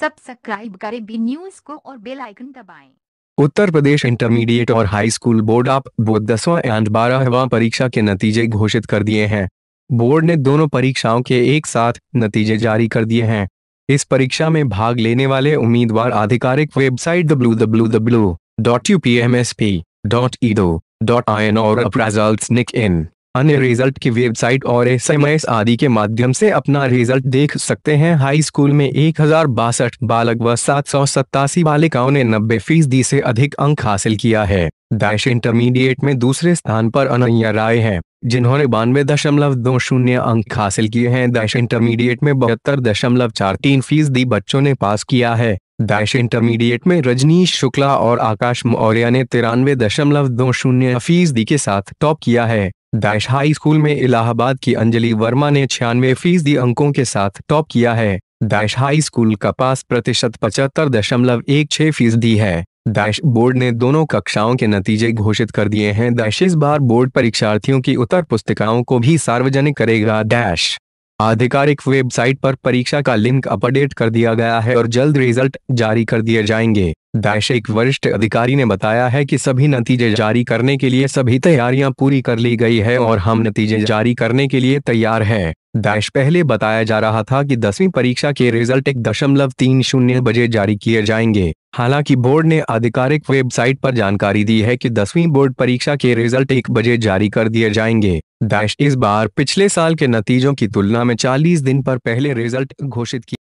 subscribe करें B news को और बेल आइकन दबाएं उत्तर प्रदेश इंटरमीडिएट और हाई स्कूल बोर्ड आप बोध दसवा एंड बारहवा परीक्षा के नतीजे घोषित कर दिए हैं बोर्ड ने दोनों परीक्षाओं के एक साथ नतीजे जारी कर दिए हैं इस परीक्षा में भाग लेने वाले उम्मीदवार आधिकारिक website W W W dot U P M S P dot edu dot I N और निक इन अन्य रिजल्ट की वेबसाइट और एसएमएस आदि के माध्यम से अपना रिजल्ट देख सकते हैं हाई स्कूल में एक बालक व सात सौ सत्तासी बालिकाओं ने नब्बे फीसदी से अधिक अंक हासिल किया है डैश इंटरमीडिएट में दूसरे स्थान पर अनैया राय है जिन्होंने बानवे दशमलव दो शून्य अंक हासिल किए हैं डैश इंटरमीडिएट में बहत्तर दशमलव चार तीन फीसदी बच्चों ने पास किया है डैश इंटरमीडिएट में रजनीश शुक्ला और आकाश मौर्या ने तिरानवे दशमलव दो शून्य फीसदी के साथ टॉप किया है दाइश हाई स्कूल में इलाहाबाद की अंजलि वर्मा ने छियानवे फीसदी अंकों के साथ टॉप किया है दाइश हाई स्कूल का पास प्रतिशत पचहत्तर दशमलव एक छह फीसदी है दाइश बोर्ड ने दोनों कक्षाओं के नतीजे घोषित कर दिए हैं दाइश इस बार बोर्ड परीक्षार्थियों की उत्तर पुस्तिकाओं को भी सार्वजनिक करेगा डैश आधिकारिक वेबसाइट पर परीक्षा का लिंक अपडेट कर दिया गया है और जल्द रिजल्ट जारी कर दिए जाएंगे डैश एक वरिष्ठ अधिकारी ने बताया है कि सभी नतीजे जारी करने के लिए सभी तैयारियां पूरी कर ली गई है और हम नतीजे जारी करने के लिए तैयार हैं डैश पहले बताया जा रहा था कि दसवीं परीक्षा के रिजल्ट एक दशमलव तीन शून्य बजे जारी किए जाएंगे हालांकि बोर्ड ने आधिकारिक वेबसाइट पर जानकारी दी है कि दसवीं बोर्ड परीक्षा के रिजल्ट एक बजे जारी कर दिए जाएंगे डैश इस बार पिछले साल के नतीजों की तुलना में 40 दिन पर पहले रिजल्ट घोषित किया